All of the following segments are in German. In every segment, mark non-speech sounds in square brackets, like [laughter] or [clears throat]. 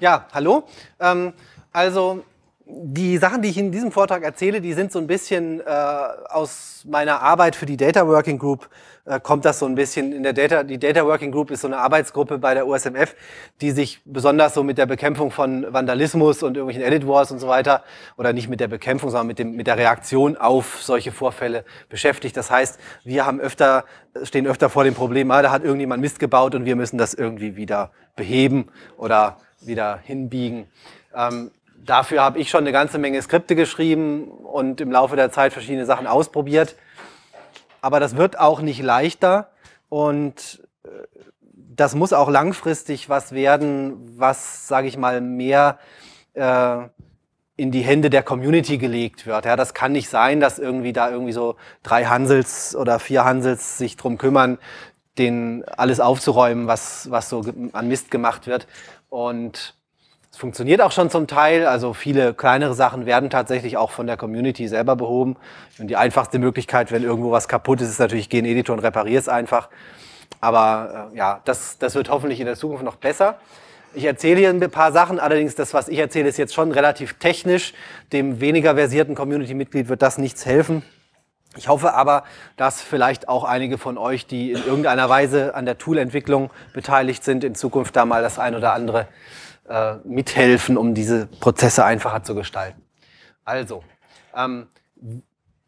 Ja, hallo. Ähm, also die Sachen, die ich in diesem Vortrag erzähle, die sind so ein bisschen äh, aus meiner Arbeit für die Data Working Group äh, kommt das so ein bisschen in der Data. Die Data Working Group ist so eine Arbeitsgruppe bei der USMF, die sich besonders so mit der Bekämpfung von Vandalismus und irgendwelchen Edit Wars und so weiter oder nicht mit der Bekämpfung, sondern mit dem mit der Reaktion auf solche Vorfälle beschäftigt. Das heißt, wir haben öfter stehen öfter vor dem Problem, ah, da hat irgendjemand Mist gebaut und wir müssen das irgendwie wieder beheben oder wieder hinbiegen. Ähm, dafür habe ich schon eine ganze Menge Skripte geschrieben und im Laufe der Zeit verschiedene Sachen ausprobiert. Aber das wird auch nicht leichter und äh, das muss auch langfristig was werden, was, sage ich mal, mehr äh, in die Hände der Community gelegt wird. Ja, das kann nicht sein, dass irgendwie da irgendwie so drei Hansels oder vier Hansels sich drum kümmern, den alles aufzuräumen, was, was so an Mist gemacht wird. Und es funktioniert auch schon zum Teil. Also viele kleinere Sachen werden tatsächlich auch von der Community selber behoben. Und die einfachste Möglichkeit, wenn irgendwo was kaputt ist, ist natürlich, geh in den Editor und reparier es einfach. Aber äh, ja, das, das wird hoffentlich in der Zukunft noch besser. Ich erzähle hier ein paar Sachen, allerdings das, was ich erzähle, ist jetzt schon relativ technisch. Dem weniger versierten Community-Mitglied wird das nichts helfen. Ich hoffe aber, dass vielleicht auch einige von euch, die in irgendeiner Weise an der Toolentwicklung beteiligt sind, in Zukunft da mal das ein oder andere äh, mithelfen, um diese Prozesse einfacher zu gestalten. Also, ähm,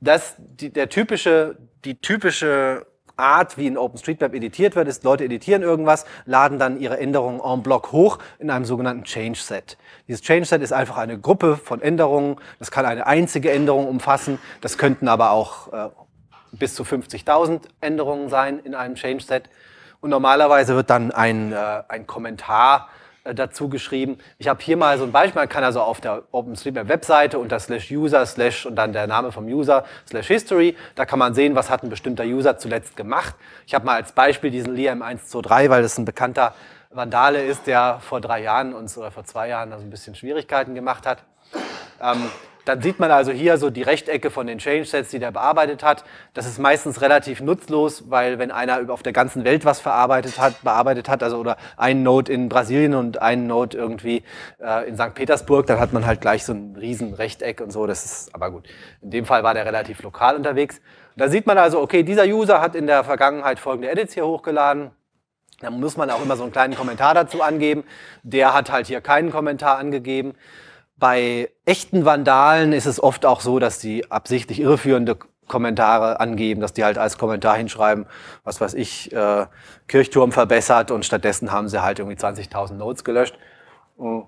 das, die, der typische, die typische Art, wie in OpenStreetMap editiert wird, ist, Leute editieren irgendwas, laden dann ihre Änderungen en bloc hoch in einem sogenannten Change Set. Dieses Change Set ist einfach eine Gruppe von Änderungen. Das kann eine einzige Änderung umfassen. Das könnten aber auch äh, bis zu 50.000 Änderungen sein in einem Change Set. Und normalerweise wird dann ein, äh, ein Kommentar äh, äh, dazu geschrieben. Ich habe hier mal so ein Beispiel, man kann also auf der OpenStreetMap-Webseite unter slash user slash und dann der Name vom User slash history, da kann man sehen, was hat ein bestimmter User zuletzt gemacht. Ich habe mal als Beispiel diesen Liam 123, weil das ein bekannter Vandale ist, der vor drei Jahren uns oder vor zwei Jahren also ein bisschen Schwierigkeiten gemacht hat. Ähm, dann sieht man also hier so die Rechtecke von den Change-Sets, die der bearbeitet hat. Das ist meistens relativ nutzlos, weil wenn einer auf der ganzen Welt was verarbeitet hat, bearbeitet hat, also oder einen Node in Brasilien und einen Node irgendwie äh, in St. Petersburg, dann hat man halt gleich so ein riesen Rechteck und so. Das ist aber gut. In dem Fall war der relativ lokal unterwegs. da sieht man also, okay, dieser User hat in der Vergangenheit folgende Edits hier hochgeladen. Da muss man auch immer so einen kleinen Kommentar dazu angeben. Der hat halt hier keinen Kommentar angegeben. Bei echten Vandalen ist es oft auch so, dass die absichtlich irreführende Kommentare angeben, dass die halt als Kommentar hinschreiben, was weiß ich, äh, Kirchturm verbessert und stattdessen haben sie halt irgendwie 20.000 Notes gelöscht. Und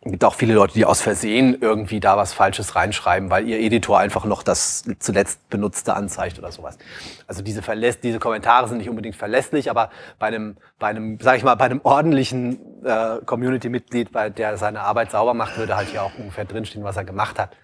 es gibt auch viele Leute, die aus Versehen irgendwie da was Falsches reinschreiben, weil ihr Editor einfach noch das zuletzt benutzte anzeigt oder sowas. Also diese, Verläs diese Kommentare sind nicht unbedingt verlässlich, aber bei einem, bei einem, sag ich mal, bei einem ordentlichen äh, Community-Mitglied, der seine Arbeit sauber macht, würde halt hier auch ungefähr drinstehen, was er gemacht hat.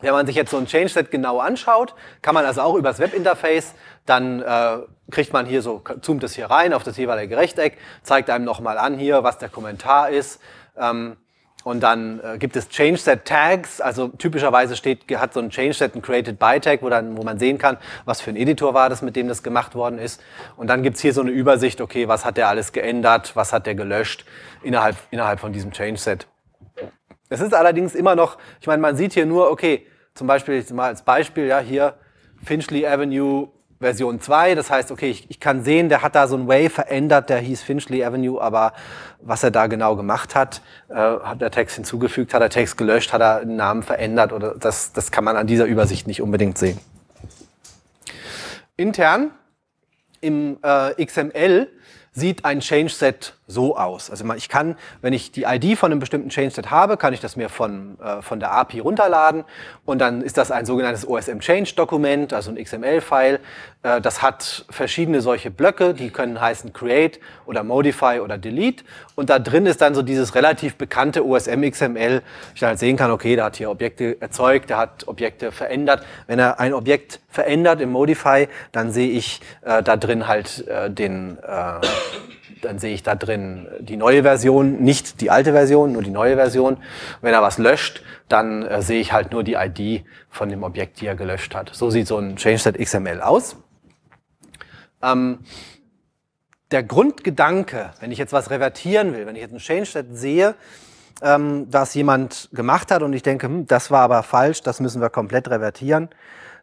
Wenn man sich jetzt so ein Changeset genau anschaut, kann man also auch übers Web-Interface, dann äh, kriegt man hier so, zoomt das hier rein auf das jeweilige Rechteck, zeigt einem nochmal an hier, was der Kommentar ist, ähm, und dann äh, gibt es Change Set Tags, also typischerweise steht, hat so ein Change Set ein Created by Tag, wo, dann, wo man sehen kann, was für ein Editor war das, mit dem das gemacht worden ist. Und dann gibt's hier so eine Übersicht, okay, was hat der alles geändert, was hat der gelöscht innerhalb, innerhalb von diesem Change Set. Es ist allerdings immer noch, ich meine, man sieht hier nur, okay, zum Beispiel, mal als Beispiel, ja, hier Finchley Avenue Version 2. Das heißt, okay, ich, ich, kann sehen, der hat da so ein Way verändert, der hieß Finchley Avenue, aber was er da genau gemacht hat, äh, hat der Text hinzugefügt, hat er Text gelöscht, hat er einen Namen verändert oder das, das kann man an dieser Übersicht nicht unbedingt sehen. Intern im äh, XML sieht ein Change Set so aus. Also ich kann, wenn ich die ID von einem bestimmten Changeset habe, kann ich das mir von, äh, von der API runterladen und dann ist das ein sogenanntes OSM-Change-Dokument, also ein XML-File. Äh, das hat verschiedene solche Blöcke, die können heißen Create oder Modify oder Delete und da drin ist dann so dieses relativ bekannte OSM-XML, ich dann halt sehen kann, okay, der hat hier Objekte erzeugt, der hat Objekte verändert. Wenn er ein Objekt verändert im Modify, dann sehe ich äh, da drin halt äh, den Äh, dann sehe ich da drin die neue Version, nicht die alte Version, nur die neue Version. Und wenn er was löscht, dann äh, sehe ich halt nur die ID von dem Objekt, die er gelöscht hat. So sieht so ein ChangeSet XML aus. Ähm, der Grundgedanke, wenn ich jetzt was revertieren will, wenn ich jetzt ein ChangeSet sehe, ähm, das jemand gemacht hat und ich denke, hm, das war aber falsch, das müssen wir komplett revertieren,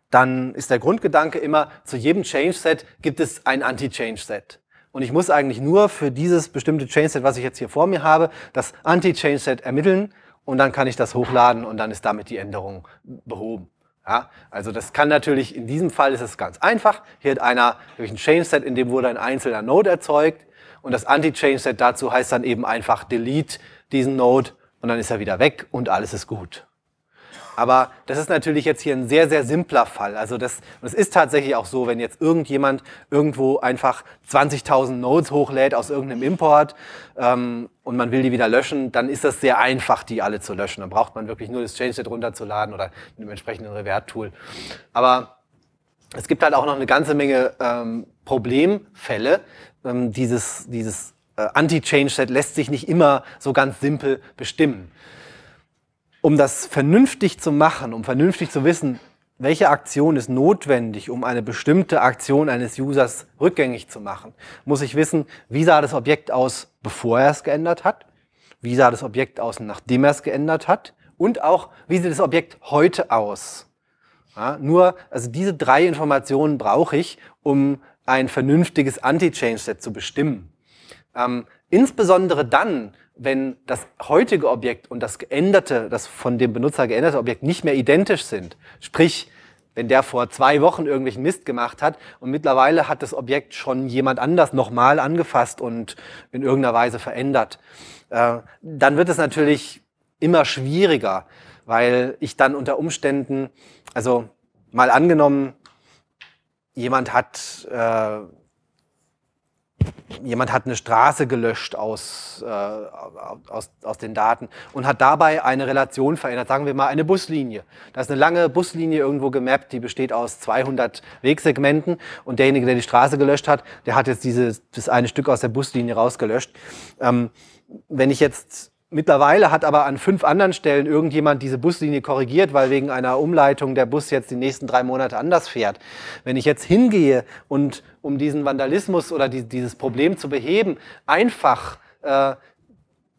dann ist der Grundgedanke immer, zu jedem Changeset gibt es ein anti changeset und ich muss eigentlich nur für dieses bestimmte Chainset, was ich jetzt hier vor mir habe, das Anti-Chainset ermitteln und dann kann ich das hochladen und dann ist damit die Änderung behoben. Ja, also das kann natürlich, in diesem Fall ist es ganz einfach. Hier hat einer durch ein Chainset, in dem wurde ein einzelner Node erzeugt und das anti chainset dazu heißt dann eben einfach delete diesen Node und dann ist er wieder weg und alles ist gut. Aber das ist natürlich jetzt hier ein sehr, sehr simpler Fall. Also das, das ist tatsächlich auch so, wenn jetzt irgendjemand irgendwo einfach 20.000 Nodes hochlädt aus irgendeinem Import ähm, und man will die wieder löschen, dann ist das sehr einfach, die alle zu löschen. Dann braucht man wirklich nur das ChangeNet runterzuladen oder mit dem entsprechenden Revert-Tool. Aber es gibt halt auch noch eine ganze Menge ähm, Problemfälle. Ähm, dieses dieses äh, Anti-Change-Set lässt sich nicht immer so ganz simpel bestimmen um das vernünftig zu machen, um vernünftig zu wissen, welche Aktion ist notwendig, um eine bestimmte Aktion eines Users rückgängig zu machen, muss ich wissen, wie sah das Objekt aus, bevor er es geändert hat, wie sah das Objekt aus, nachdem er es geändert hat und auch, wie sieht das Objekt heute aus. Ja, nur, also diese drei Informationen brauche ich, um ein vernünftiges Anti-Change-Set zu bestimmen. Ähm, insbesondere dann, wenn das heutige Objekt und das geänderte, das von dem Benutzer geänderte Objekt nicht mehr identisch sind. Sprich, wenn der vor zwei Wochen irgendwelchen Mist gemacht hat und mittlerweile hat das Objekt schon jemand anders nochmal angefasst und in irgendeiner Weise verändert, äh, dann wird es natürlich immer schwieriger, weil ich dann unter Umständen, also mal angenommen, jemand hat äh, jemand hat eine Straße gelöscht aus, äh, aus, aus den Daten und hat dabei eine Relation verändert, sagen wir mal eine Buslinie. Da ist eine lange Buslinie irgendwo gemappt, die besteht aus 200 Wegsegmenten und derjenige, der die Straße gelöscht hat, der hat jetzt dieses, das eine Stück aus der Buslinie rausgelöscht. Ähm, wenn ich jetzt Mittlerweile hat aber an fünf anderen Stellen irgendjemand diese Buslinie korrigiert, weil wegen einer Umleitung der Bus jetzt die nächsten drei Monate anders fährt. Wenn ich jetzt hingehe und um diesen Vandalismus oder die, dieses Problem zu beheben, einfach äh,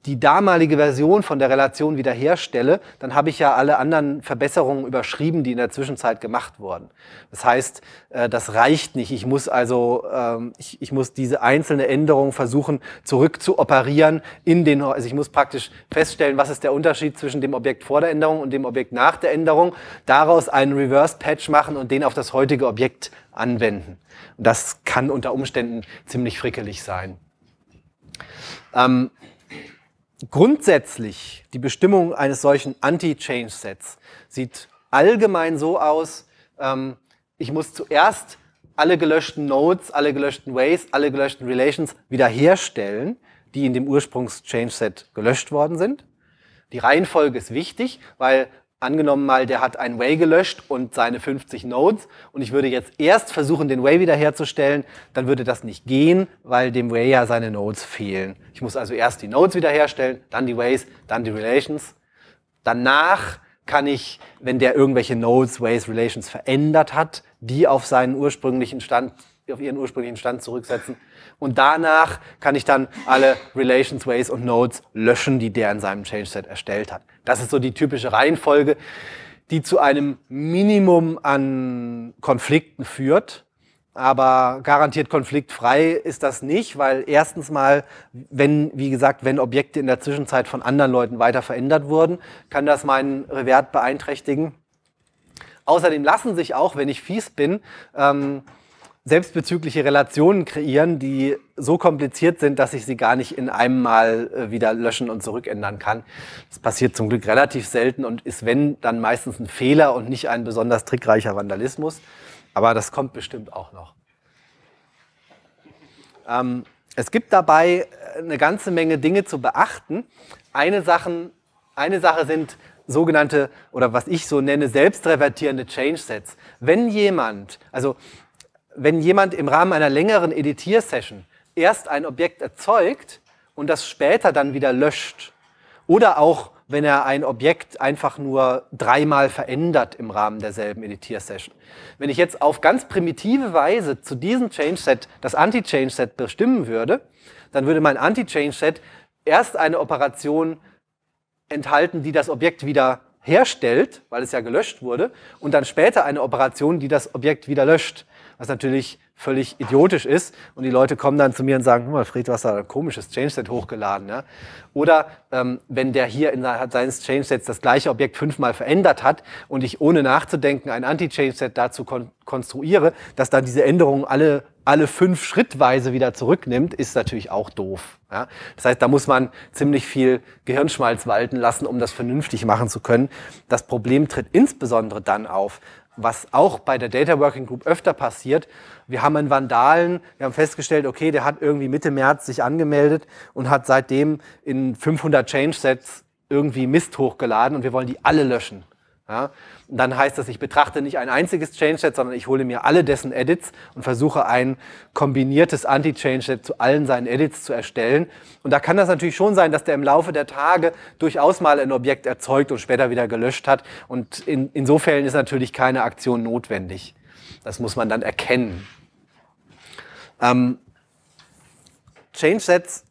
die damalige Version von der Relation wiederherstelle, dann habe ich ja alle anderen Verbesserungen überschrieben, die in der Zwischenzeit gemacht wurden. Das heißt, äh, das reicht nicht. Ich muss also, ähm, ich, muss diese einzelne Änderung versuchen, zurückzuoperieren in den, also ich muss praktisch feststellen, was ist der Unterschied zwischen dem Objekt vor der Änderung und dem Objekt nach der Änderung, daraus einen Reverse Patch machen und den auf das heutige Objekt anwenden. Und das kann unter Umständen ziemlich frickelig sein. Ähm, Grundsätzlich die Bestimmung eines solchen Anti-Change-Sets sieht allgemein so aus, ähm, ich muss zuerst alle gelöschten Nodes, alle gelöschten Ways, alle gelöschten Relations wiederherstellen, die in dem Ursprungs-Change-Set gelöscht worden sind. Die Reihenfolge ist wichtig, weil angenommen mal, der hat ein Way gelöscht und seine 50 Nodes und ich würde jetzt erst versuchen, den Way wiederherzustellen, dann würde das nicht gehen, weil dem Way ja seine Nodes fehlen. Ich muss also erst die Nodes wiederherstellen, dann die Ways, dann die Relations. Danach kann ich, wenn der irgendwelche Nodes, Ways, Relations verändert hat, die auf seinen ursprünglichen Stand auf ihren ursprünglichen Stand zurücksetzen. Und danach kann ich dann alle Relations, Ways und Nodes löschen, die der in seinem Changeset erstellt hat. Das ist so die typische Reihenfolge, die zu einem Minimum an Konflikten führt. Aber garantiert konfliktfrei ist das nicht, weil erstens mal, wenn, wie gesagt, wenn Objekte in der Zwischenzeit von anderen Leuten weiter verändert wurden, kann das meinen Revert beeinträchtigen. Außerdem lassen sich auch, wenn ich fies bin, ähm, selbstbezügliche Relationen kreieren, die so kompliziert sind, dass ich sie gar nicht in einem Mal äh, wieder löschen und zurückändern kann. Das passiert zum Glück relativ selten und ist, wenn, dann meistens ein Fehler und nicht ein besonders trickreicher Vandalismus. Aber das kommt bestimmt auch noch. Ähm, es gibt dabei äh, eine ganze Menge Dinge zu beachten. Eine, Sachen, eine Sache sind sogenannte oder was ich so nenne, selbstrevertierende Change Sets. Wenn jemand, also wenn jemand im Rahmen einer längeren Editiersession erst ein Objekt erzeugt und das später dann wieder löscht, oder auch wenn er ein Objekt einfach nur dreimal verändert im Rahmen derselben Editiersession. Wenn ich jetzt auf ganz primitive Weise zu diesem Change-Set das Anti-Change-Set bestimmen würde, dann würde mein Anti-Change-Set erst eine Operation enthalten, die das Objekt wieder herstellt, weil es ja gelöscht wurde, und dann später eine Operation, die das Objekt wieder löscht was natürlich völlig idiotisch ist. Und die Leute kommen dann zu mir und sagen, guck mal, Fred, du hast da ein komisches Changeset hochgeladen. Ja? Ne? Oder ähm, wenn der hier innerhalb seines Changesets das gleiche Objekt fünfmal verändert hat und ich ohne nachzudenken ein Anti-Changeset dazu kon konstruiere, dass dann diese Änderungen alle alle fünf schrittweise wieder zurücknimmt, ist natürlich auch doof. Ja? Das heißt, da muss man ziemlich viel Gehirnschmalz walten lassen, um das vernünftig machen zu können. Das Problem tritt insbesondere dann auf, was auch bei der Data Working Group öfter passiert. Wir haben einen Vandalen, wir haben festgestellt, okay, der hat irgendwie Mitte März sich angemeldet und hat seitdem in 500 Change Sets irgendwie Mist hochgeladen und wir wollen die alle löschen. Ja? Dann heißt das, ich betrachte nicht ein einziges Changeset, sondern ich hole mir alle dessen Edits und versuche ein kombiniertes Anti-Changeset zu allen seinen Edits zu erstellen. Und da kann das natürlich schon sein, dass der im Laufe der Tage durchaus mal ein Objekt erzeugt und später wieder gelöscht hat. Und in, insofern ist natürlich keine Aktion notwendig. Das muss man dann erkennen. Ähm, Changesets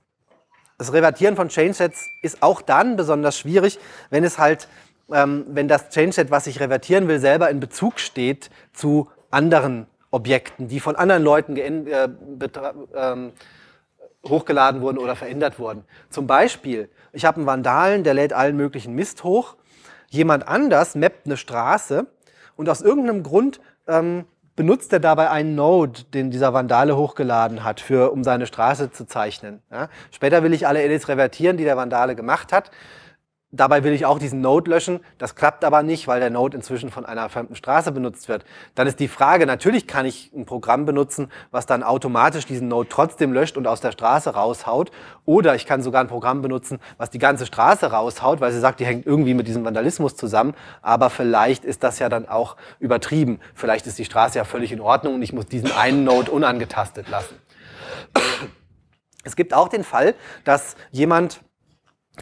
das Revertieren von Changesets ist auch dann besonders schwierig, wenn es halt ähm, wenn das Changeset, was ich revertieren will, selber in Bezug steht zu anderen Objekten, die von anderen Leuten äh, ähm, hochgeladen wurden oder verändert wurden. Zum Beispiel, ich habe einen Vandalen, der lädt allen möglichen Mist hoch. Jemand anders mappt eine Straße und aus irgendeinem Grund ähm, benutzt er dabei einen Node, den dieser Vandale hochgeladen hat, für, um seine Straße zu zeichnen. Ja? Später will ich alle Edits revertieren, die der Vandale gemacht hat. Dabei will ich auch diesen Node löschen. Das klappt aber nicht, weil der Node inzwischen von einer fremden Straße benutzt wird. Dann ist die Frage, natürlich kann ich ein Programm benutzen, was dann automatisch diesen Node trotzdem löscht und aus der Straße raushaut. Oder ich kann sogar ein Programm benutzen, was die ganze Straße raushaut, weil sie sagt, die hängt irgendwie mit diesem Vandalismus zusammen. Aber vielleicht ist das ja dann auch übertrieben. Vielleicht ist die Straße ja völlig in Ordnung und ich muss diesen einen Node unangetastet lassen. Es gibt auch den Fall, dass jemand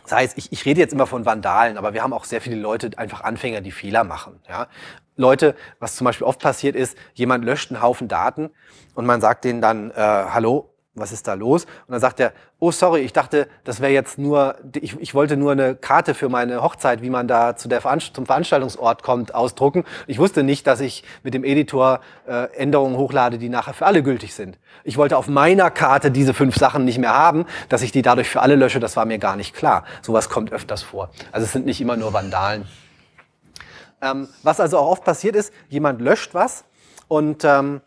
das heißt, ich, ich rede jetzt immer von Vandalen, aber wir haben auch sehr viele Leute, einfach Anfänger, die Fehler machen. Ja? Leute, was zum Beispiel oft passiert ist, jemand löscht einen Haufen Daten und man sagt denen dann, äh, hallo, was ist da los? Und dann sagt er, oh sorry, ich dachte, das wäre jetzt nur, ich, ich wollte nur eine Karte für meine Hochzeit, wie man da zu der Veranst zum Veranstaltungsort kommt, ausdrucken. Ich wusste nicht, dass ich mit dem Editor äh, Änderungen hochlade, die nachher für alle gültig sind. Ich wollte auf meiner Karte diese fünf Sachen nicht mehr haben, dass ich die dadurch für alle lösche, das war mir gar nicht klar. Sowas kommt öfters vor. Also es sind nicht immer nur Vandalen. Ähm, was also auch oft passiert ist, jemand löscht was und ähm,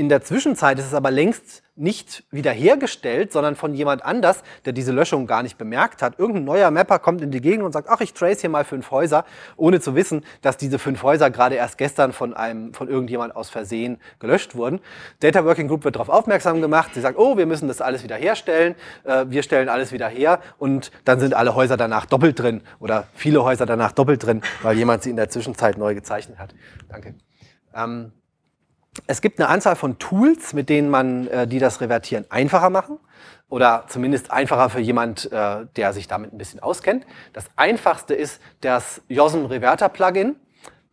in der Zwischenzeit ist es aber längst nicht wiederhergestellt, sondern von jemand anders, der diese Löschung gar nicht bemerkt hat. Irgendein neuer Mapper kommt in die Gegend und sagt, ach, ich trace hier mal fünf Häuser, ohne zu wissen, dass diese fünf Häuser gerade erst gestern von einem, von irgendjemand aus Versehen gelöscht wurden. Data Working Group wird darauf aufmerksam gemacht. Sie sagt, oh, wir müssen das alles wiederherstellen. Äh, wir stellen alles wieder her und dann sind alle Häuser danach doppelt drin oder viele Häuser danach doppelt drin, weil jemand sie in der Zwischenzeit neu gezeichnet hat. Danke. Ähm es gibt eine Anzahl von Tools, mit denen man, äh, die das Revertieren einfacher machen oder zumindest einfacher für jemand, äh, der sich damit ein bisschen auskennt. Das einfachste ist das JOSM Reverter Plugin.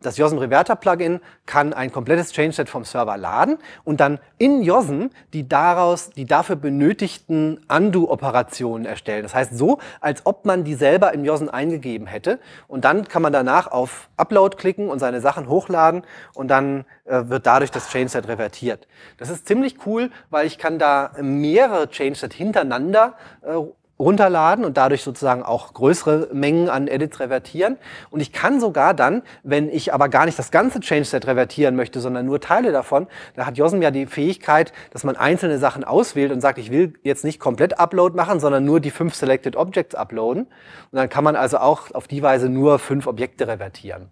Das Yosen Reverter Plugin kann ein komplettes Changeset vom Server laden und dann in Yosen die daraus, die dafür benötigten Undo-Operationen erstellen. Das heißt so, als ob man die selber im Yosen eingegeben hätte. Und dann kann man danach auf Upload klicken und seine Sachen hochladen und dann äh, wird dadurch das Changeset revertiert. Das ist ziemlich cool, weil ich kann da mehrere Changeset hintereinander äh, runterladen und dadurch sozusagen auch größere Mengen an Edits revertieren. Und ich kann sogar dann, wenn ich aber gar nicht das ganze Changeset revertieren möchte, sondern nur Teile davon, da hat Josm ja die Fähigkeit, dass man einzelne Sachen auswählt und sagt, ich will jetzt nicht komplett Upload machen, sondern nur die fünf Selected Objects uploaden. Und dann kann man also auch auf die Weise nur fünf Objekte revertieren.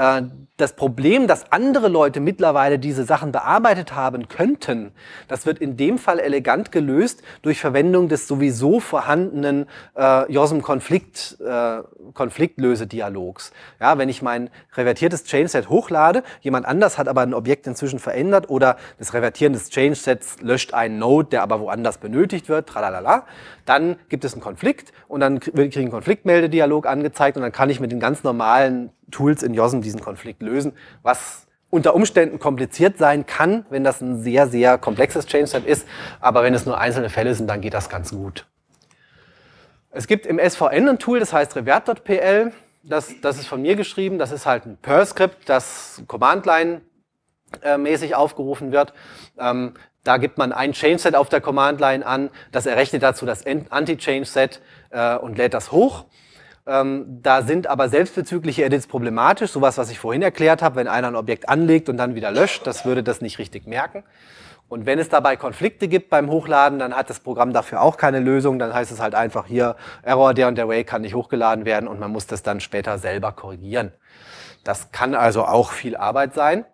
Äh, das Problem, dass andere Leute mittlerweile diese Sachen bearbeitet haben könnten, das wird in dem Fall elegant gelöst durch Verwendung des sowieso vorhandenen äh, JOSM-Konflikt, äh, Ja, wenn ich mein revertiertes Changeset hochlade, jemand anders hat aber ein Objekt inzwischen verändert oder das Revertieren des Changesets löscht einen Node, der aber woanders benötigt wird, tralalala, dann gibt es einen Konflikt und dann kriege ich einen Konfliktmeldedialog angezeigt und dann kann ich mit den ganz normalen Tools in JOSM diesen Konflikt lösen, was unter Umständen kompliziert sein kann, wenn das ein sehr, sehr komplexes Change-Set ist. Aber wenn es nur einzelne Fälle sind, dann geht das ganz gut. Es gibt im SVN ein Tool, das heißt revert.pl. Das, das ist von mir geschrieben. Das ist halt ein Perl-Skript, das Command-Line-mäßig aufgerufen wird. Ähm, da gibt man ein Change-Set auf der Command-Line an. Das errechnet dazu das Anti-Change-Set äh, und lädt das hoch. Ähm, da sind aber selbstbezügliche Edits problematisch. Sowas, was ich vorhin erklärt habe, wenn einer ein Objekt anlegt und dann wieder löscht, das würde das nicht richtig merken. Und wenn es dabei Konflikte gibt beim Hochladen, dann hat das Programm dafür auch keine Lösung. Dann heißt es halt einfach hier, Error, der und der Way kann nicht hochgeladen werden und man muss das dann später selber korrigieren. Das kann also auch viel Arbeit sein.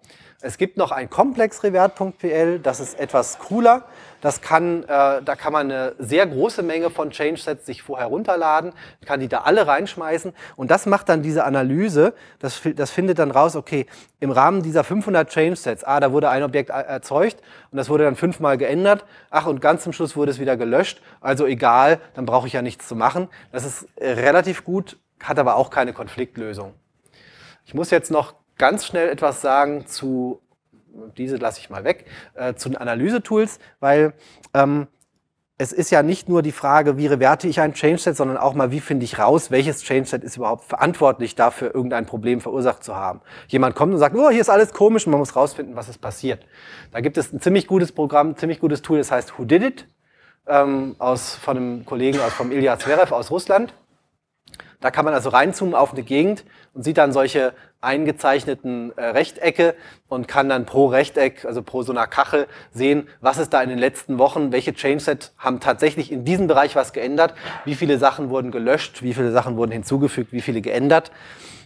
Es gibt noch ein Komplex-Revert.pl, das ist etwas cooler. Das kann, äh, da kann man eine sehr große Menge von Change-Sets sich vorher runterladen, kann die da alle reinschmeißen und das macht dann diese Analyse, das, das findet dann raus, okay, im Rahmen dieser 500 Change-Sets, ah, da wurde ein Objekt äh, erzeugt und das wurde dann fünfmal geändert, ach, und ganz zum Schluss wurde es wieder gelöscht, also egal, dann brauche ich ja nichts zu machen. Das ist äh, relativ gut, hat aber auch keine Konfliktlösung. Ich muss jetzt noch ganz schnell etwas sagen zu, diese lasse ich mal weg, äh, zu den Analyse-Tools, weil ähm, es ist ja nicht nur die Frage, wie rewerte ich ein Changeset, sondern auch mal, wie finde ich raus, welches Changeset ist überhaupt verantwortlich dafür, irgendein Problem verursacht zu haben. Jemand kommt und sagt, oh, hier ist alles komisch und man muss rausfinden, was ist passiert. Da gibt es ein ziemlich gutes Programm, ein ziemlich gutes Tool, das heißt Who Did It? Ähm, aus, von einem Kollegen aus, vom Ilya Zverev aus Russland. Da kann man also reinzoomen auf eine Gegend und sieht dann solche eingezeichneten äh, Rechtecke und kann dann pro Rechteck, also pro so einer Kachel sehen, was ist da in den letzten Wochen, welche Changeset haben tatsächlich in diesem Bereich was geändert, wie viele Sachen wurden gelöscht, wie viele Sachen wurden hinzugefügt, wie viele geändert.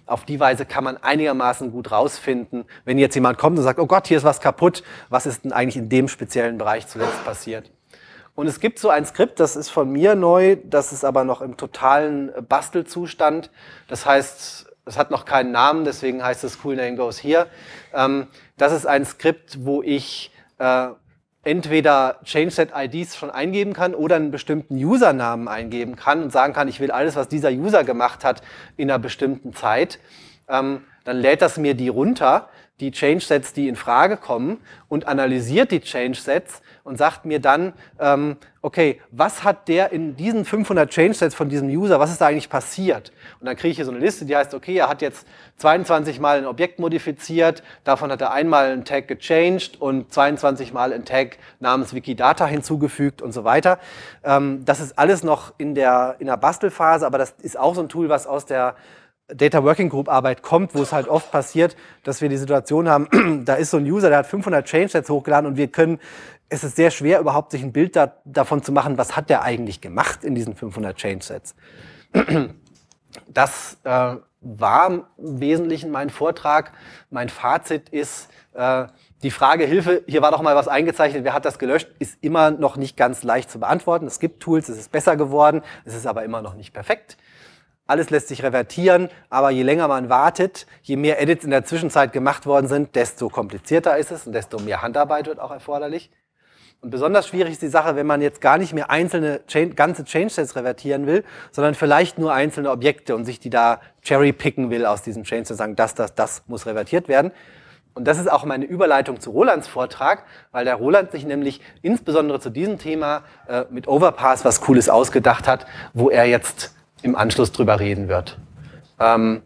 Auf die Weise kann man einigermaßen gut rausfinden, wenn jetzt jemand kommt und sagt, oh Gott, hier ist was kaputt, was ist denn eigentlich in dem speziellen Bereich zuletzt passiert. Und es gibt so ein Skript, das ist von mir neu, das ist aber noch im totalen Bastelzustand. Das heißt, es hat noch keinen Namen, deswegen heißt es Cool Name Goes Here. Ähm, das ist ein Skript, wo ich äh, entweder set ids schon eingeben kann oder einen bestimmten Usernamen eingeben kann und sagen kann, ich will alles, was dieser User gemacht hat, in einer bestimmten Zeit. Ähm, dann lädt das mir die runter die Change-Sets, die in Frage kommen und analysiert die Change-Sets und sagt mir dann, ähm, okay, was hat der in diesen 500 Change-Sets von diesem User, was ist da eigentlich passiert? Und dann kriege ich hier so eine Liste, die heißt, okay, er hat jetzt 22 Mal ein Objekt modifiziert, davon hat er einmal einen Tag gechanged und 22 Mal einen Tag namens Wikidata hinzugefügt und so weiter. Ähm, das ist alles noch in der, in der Bastelphase, aber das ist auch so ein Tool, was aus der Data Working Group Arbeit kommt, wo es halt oft passiert, dass wir die Situation haben, [clears throat] da ist so ein User, der hat 500 Changesets hochgeladen und wir können, es ist sehr schwer überhaupt sich ein Bild da, davon zu machen, was hat der eigentlich gemacht in diesen 500 Changesets. [clears throat] Das äh, war im Wesentlichen mein Vortrag. Mein Fazit ist, äh, die Frage Hilfe, hier war doch mal was eingezeichnet, wer hat das gelöscht, ist immer noch nicht ganz leicht zu beantworten. Es gibt Tools, es ist besser geworden, es ist aber immer noch nicht perfekt. Alles lässt sich revertieren, aber je länger man wartet, je mehr Edits in der Zwischenzeit gemacht worden sind, desto komplizierter ist es und desto mehr Handarbeit wird auch erforderlich. Und besonders schwierig ist die Sache, wenn man jetzt gar nicht mehr einzelne Change, ganze Changesets revertieren will, sondern vielleicht nur einzelne Objekte und sich die da cherrypicken will aus diesem zu sagen, das, das, das muss revertiert werden. Und das ist auch meine Überleitung zu Rolands Vortrag, weil der Roland sich nämlich insbesondere zu diesem Thema äh, mit Overpass was Cooles ausgedacht hat, wo er jetzt im Anschluss drüber reden wird. Ähm,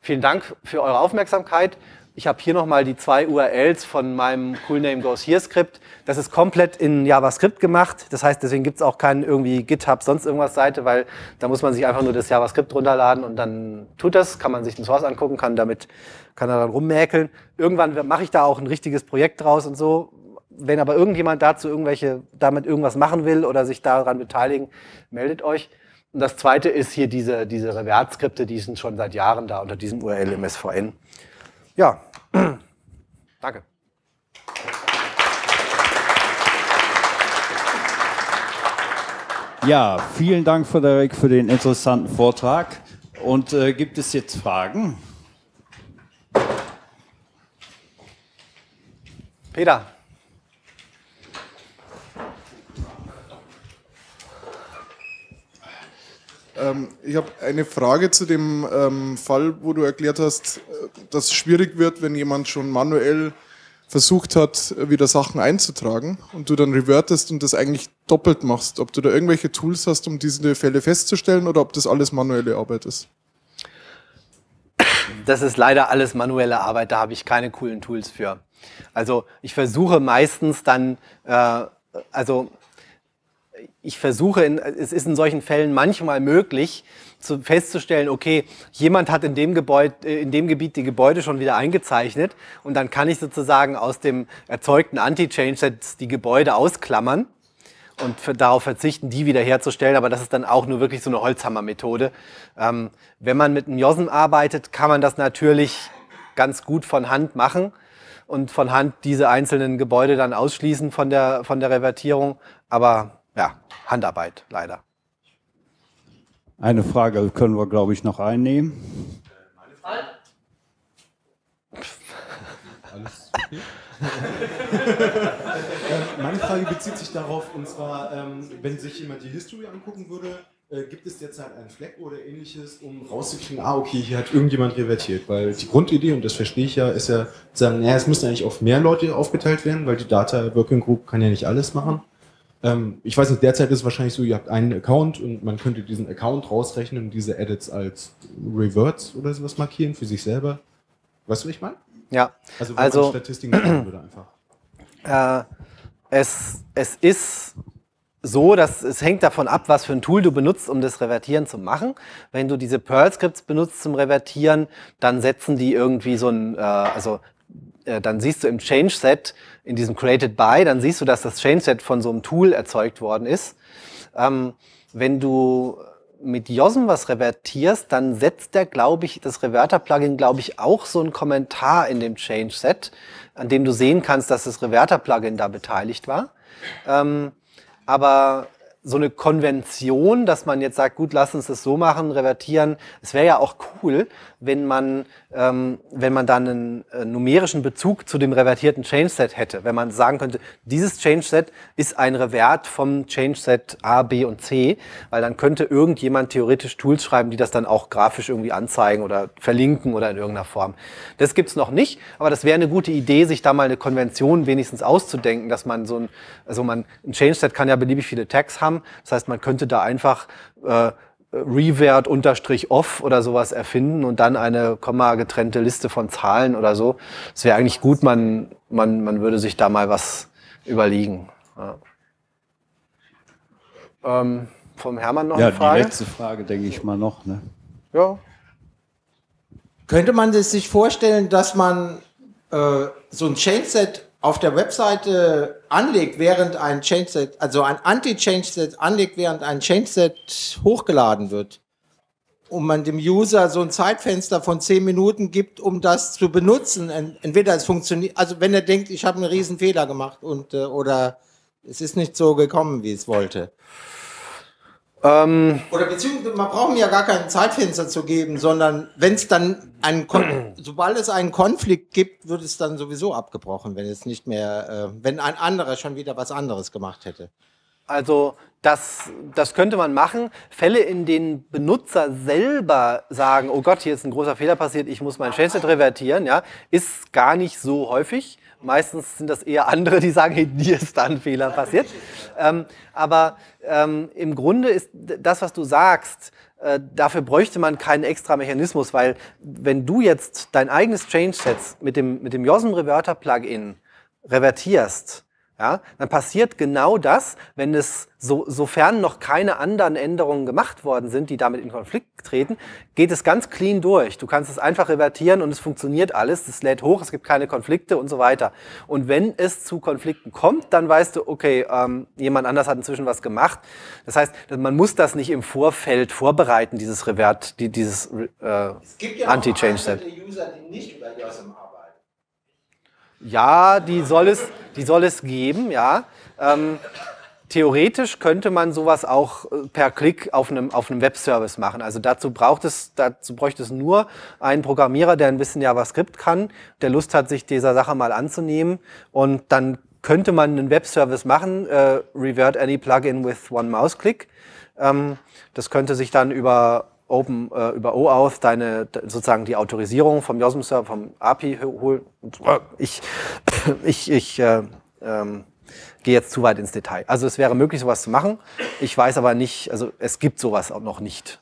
vielen Dank für eure Aufmerksamkeit. Ich habe hier nochmal die zwei URLs von meinem Cool Name Goes Here Skript. Das ist komplett in JavaScript gemacht. Das heißt, deswegen gibt es auch keinen irgendwie GitHub sonst irgendwas Seite, weil da muss man sich einfach nur das JavaScript runterladen und dann tut das, kann man sich den Source angucken, kann damit, kann er dann rummäkeln. Irgendwann mache ich da auch ein richtiges Projekt draus und so. Wenn aber irgendjemand dazu irgendwelche, damit irgendwas machen will oder sich daran beteiligen, meldet euch. Und das zweite ist hier diese, diese Revert-Skripte, die sind schon seit Jahren da unter diesem URL im SVN. Ja, [clears throat] danke. Ja, vielen Dank, Frederik, für den interessanten Vortrag. Und äh, gibt es jetzt Fragen? Peter. Ähm, ich habe eine Frage zu dem ähm, Fall, wo du erklärt hast, äh, dass es schwierig wird, wenn jemand schon manuell versucht hat, wieder Sachen einzutragen und du dann revertest und das eigentlich doppelt machst. Ob du da irgendwelche Tools hast, um diese Fälle festzustellen oder ob das alles manuelle Arbeit ist? Das ist leider alles manuelle Arbeit, da habe ich keine coolen Tools für. Also ich versuche meistens dann, äh, also ich versuche, in, es ist in solchen Fällen manchmal möglich, zu, festzustellen, okay, jemand hat in dem, Gebäude, äh, in dem Gebiet die Gebäude schon wieder eingezeichnet und dann kann ich sozusagen aus dem erzeugten Anti-Change-Set die Gebäude ausklammern und für, darauf verzichten, die wiederherzustellen. Aber das ist dann auch nur wirklich so eine Holzhammer-Methode. Ähm, wenn man mit einem Josen arbeitet, kann man das natürlich ganz gut von Hand machen und von Hand diese einzelnen Gebäude dann ausschließen von der, von der Revertierung. Aber ja, Handarbeit leider. Eine Frage können wir, glaube ich, noch einnehmen. Meine Frage? Alles okay? Meine Frage bezieht sich darauf, und zwar, ähm, wenn sich jemand die History angucken würde, äh, gibt es derzeit einen Fleck oder ähnliches, um rauszukriegen, ah, okay, hier hat irgendjemand revertiert. Weil die Grundidee, und das verstehe ich ja, ist ja, zu sagen, naja, es müssen eigentlich auf mehr Leute aufgeteilt werden, weil die Data Working Group kann ja nicht alles machen. Ähm, ich weiß nicht, derzeit ist es wahrscheinlich so, ihr habt einen Account und man könnte diesen Account rausrechnen und diese Edits als Reverts oder sowas markieren für sich selber. Weißt du, was ich meine? Ja. Also, wenn also, man Statistiken machen [clears throat] würde einfach. Äh, es, es ist so, dass es hängt davon ab, was für ein Tool du benutzt, um das Revertieren zu machen. Wenn du diese Perl-Scripts benutzt zum Revertieren, dann setzen die irgendwie so ein, äh, also äh, dann siehst du im Change Set, in diesem Created By, dann siehst du, dass das Change Set von so einem Tool erzeugt worden ist. Ähm, wenn du mit Josm was revertierst, dann setzt der, glaube ich, das Reverter-Plugin, glaube ich, auch so einen Kommentar in dem Change-Set, an dem du sehen kannst, dass das Reverter-Plugin da beteiligt war. Ähm, aber so eine Konvention, dass man jetzt sagt, gut, lass uns das so machen, revertieren. Es wäre ja auch cool, wenn man, ähm, wenn man dann einen äh, numerischen Bezug zu dem revertierten Changeset hätte. Wenn man sagen könnte, dieses Changeset ist ein Revert vom Changeset A, B und C, weil dann könnte irgendjemand theoretisch Tools schreiben, die das dann auch grafisch irgendwie anzeigen oder verlinken oder in irgendeiner Form. Das gibt's noch nicht, aber das wäre eine gute Idee, sich da mal eine Konvention wenigstens auszudenken, dass man so ein, also man, ein Changeset kann ja beliebig viele Tags haben, das heißt, man könnte da einfach äh, Revert unterstrich off oder sowas erfinden und dann eine Komma getrennte Liste von Zahlen oder so. Das wäre eigentlich gut, man, man, man würde sich da mal was überlegen. Ja. Ähm, vom Hermann noch ja, eine Frage? Ja, die letzte Frage denke ich mal noch. Ne? Ja. Könnte man sich vorstellen, dass man äh, so ein Chainset auf der Webseite anlegt, während ein Changeset, also ein Anti-Changeset anlegt, während ein Changeset hochgeladen wird und man dem User so ein Zeitfenster von zehn Minuten gibt, um das zu benutzen. Entweder es funktioniert, also wenn er denkt, ich habe einen riesen Fehler gemacht und äh, oder es ist nicht so gekommen, wie es wollte. Ähm Oder beziehungsweise, man braucht mir ja gar kein Zeitfenster zu geben, sondern wenn es dann einen, Kon [clears throat] sobald es einen Konflikt gibt, wird es dann sowieso abgebrochen, wenn es nicht mehr, äh, wenn ein anderer schon wieder was anderes gemacht hätte. Also das, das könnte man machen. Fälle, in denen Benutzer selber sagen, oh Gott, hier ist ein großer Fehler passiert, ich muss mein Chasset revertieren, ja, ist gar nicht so häufig. Meistens sind das eher andere, die sagen, hey, dir ist da ein Fehler passiert. Ähm, aber ähm, im Grunde ist das, was du sagst, äh, dafür bräuchte man keinen extra Mechanismus, weil wenn du jetzt dein eigenes Change-Set mit dem, mit dem Yosm Reverter Plugin revertierst, ja, dann passiert genau das, wenn es, so, sofern noch keine anderen Änderungen gemacht worden sind, die damit in Konflikt treten, geht es ganz clean durch. Du kannst es einfach revertieren und es funktioniert alles. Es lädt hoch, es gibt keine Konflikte und so weiter. Und wenn es zu Konflikten kommt, dann weißt du, okay, ähm, jemand anders hat inzwischen was gemacht. Das heißt, man muss das nicht im Vorfeld vorbereiten, dieses Revert, die, dieses äh, ja Anti-Change-Set. User, die nicht ja, die soll es, die soll es geben, ja. Ähm, theoretisch könnte man sowas auch äh, per Klick auf einem, auf einem Webservice machen. Also dazu braucht es, dazu bräuchte es nur einen Programmierer, der ein bisschen JavaScript kann, der Lust hat, sich dieser Sache mal anzunehmen und dann könnte man einen Webservice machen, äh, revert any plugin with one mouse click. Ähm, das könnte sich dann über Open äh, über OAuth deine sozusagen die Autorisierung vom JOSM Server, vom API holen. Ich [laughs] ich ich äh, ähm, gehe jetzt zu weit ins Detail. Also es wäre möglich, sowas zu machen. Ich weiß aber nicht, also es gibt sowas auch noch nicht.